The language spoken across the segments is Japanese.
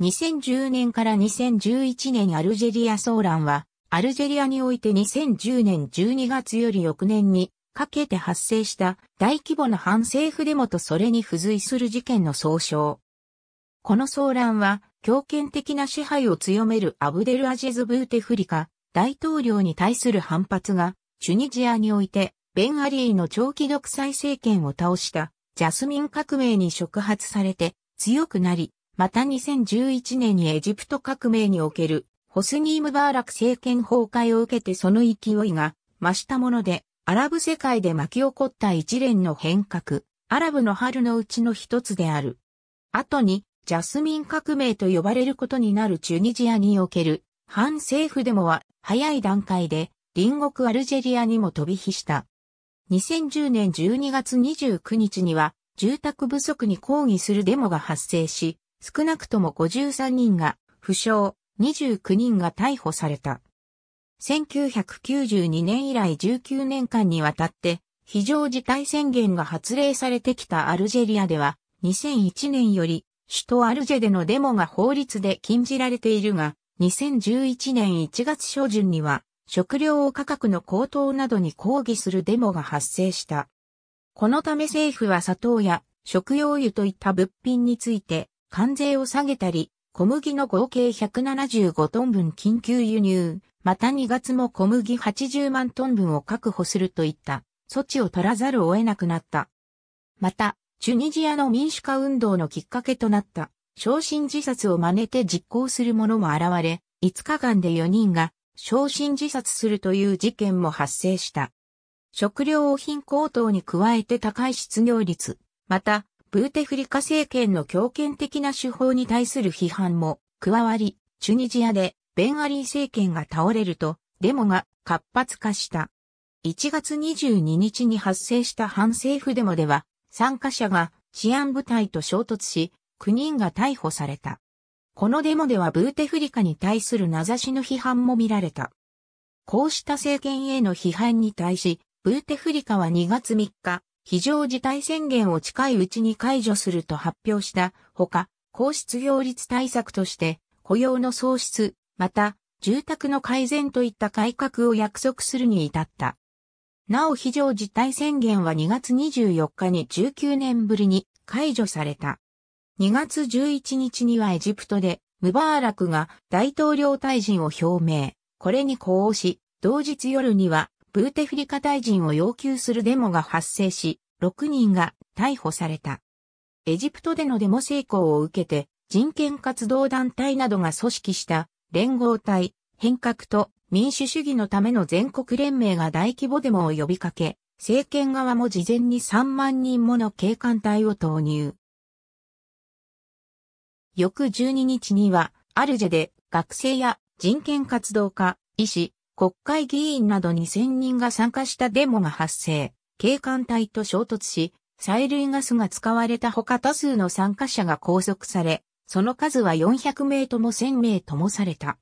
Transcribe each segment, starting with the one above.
2010年から2011年アルジェリア騒乱は、アルジェリアにおいて2010年12月より翌年にかけて発生した大規模な反政府デモとそれに付随する事件の総称。この騒乱は、強権的な支配を強めるアブデルアジェズ・ブーテフリカ大統領に対する反発が、チュニジアにおいて、ベン・アリーの長期独裁政権を倒したジャスミン革命に触発されて強くなり、また2011年にエジプト革命におけるホスニー・ムバーラク政権崩壊を受けてその勢いが増したもので、アラブ世界で巻き起こった一連の変革、アラブの春のうちの一つである。後に、ジャスミン革命と呼ばれることになるチュニジアにおける、反政府デモは、早い段階で、隣国アルジェリアにも飛び火した。2010年12月29日には、住宅不足に抗議するデモが発生し、少なくとも53人が負傷、29人が逮捕された。1992年以来19年間にわたって非常事態宣言が発令されてきたアルジェリアでは2001年より首都アルジェでのデモが法律で禁じられているが2011年1月初旬には食料価格の高騰などに抗議するデモが発生した。このため政府は砂糖や食用油といった物品について関税を下げたり、小麦の合計175トン分緊急輸入、また2月も小麦80万トン分を確保するといった措置を取らざるを得なくなった。また、チュニジアの民主化運動のきっかけとなった昇進自殺を真似て実行する者も現れ、5日間で4人が昇進自殺するという事件も発生した。食料品高騰に加えて高い失業率、またブーテフリカ政権の強権的な手法に対する批判も加わり、チュニジアでベンアリー政権が倒れると、デモが活発化した。1月22日に発生した反政府デモでは、参加者が治安部隊と衝突し、9人が逮捕された。このデモではブーテフリカに対する名指しの批判も見られた。こうした政権への批判に対し、ブーテフリカは2月3日、非常事態宣言を近いうちに解除すると発表したほか、高失業率対策として雇用の創出、また住宅の改善といった改革を約束するに至った。なお非常事態宣言は2月24日に19年ぶりに解除された。2月11日にはエジプトでムバーラクが大統領退陣を表明。これに呼応し、同日夜にはブーテフリカ大臣を要求するデモが発生し、6人が逮捕された。エジプトでのデモ成功を受けて、人権活動団体などが組織した連合体、変革と民主主義のための全国連盟が大規模デモを呼びかけ、政権側も事前に3万人もの警官隊を投入。翌12日には、アルジェで学生や人権活動家、医師、国会議員など2000人が参加したデモが発生、警官隊と衝突し、催涙ガスが使われたほか多数の参加者が拘束され、その数は400名とも1000名ともされた。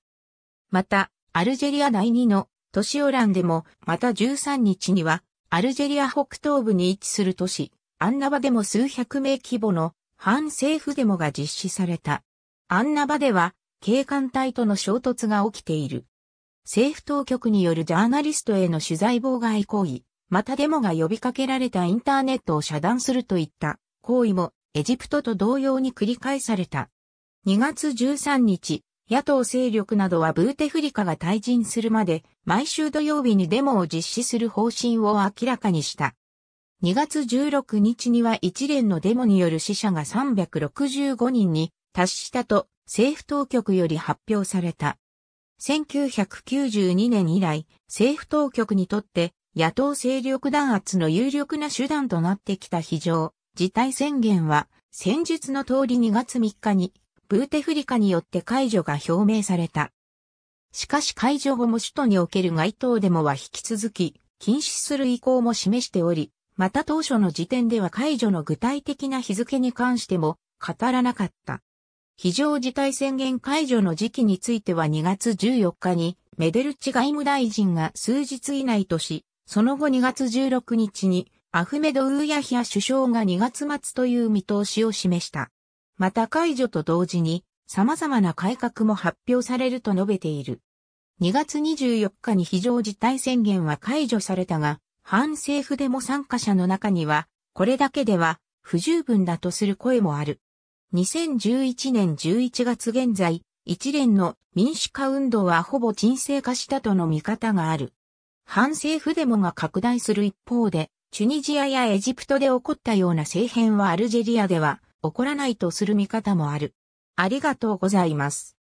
また、アルジェリア第2の都市オランでも、また13日には、アルジェリア北東部に位置する都市、アンナバでも数百名規模の反政府デモが実施された。アンナバでは、警官隊との衝突が起きている。政府当局によるジャーナリストへの取材妨害行為、またデモが呼びかけられたインターネットを遮断するといった行為もエジプトと同様に繰り返された。2月13日、野党勢力などはブーテフリカが退陣するまで毎週土曜日にデモを実施する方針を明らかにした。2月16日には一連のデモによる死者が365人に達したと政府当局より発表された。1992年以来、政府当局にとって野党勢力弾圧の有力な手段となってきた非常事態宣言は、先術の通り2月3日にブーテフリカによって解除が表明された。しかし解除後も首都における街頭デモは引き続き禁止する意向も示しており、また当初の時点では解除の具体的な日付に関しても語らなかった。非常事態宣言解除の時期については2月14日に、メデルチ外務大臣が数日以内とし、その後2月16日に、アフメド・ウーヤヒア首相が2月末という見通しを示した。また解除と同時に、様々な改革も発表されると述べている。2月24日に非常事態宣言は解除されたが、反政府デモ参加者の中には、これだけでは不十分だとする声もある。2011年11月現在、一連の民主化運動はほぼ沈静化したとの見方がある。反政府デモが拡大する一方で、チュニジアやエジプトで起こったような政変はアルジェリアでは起こらないとする見方もある。ありがとうございます。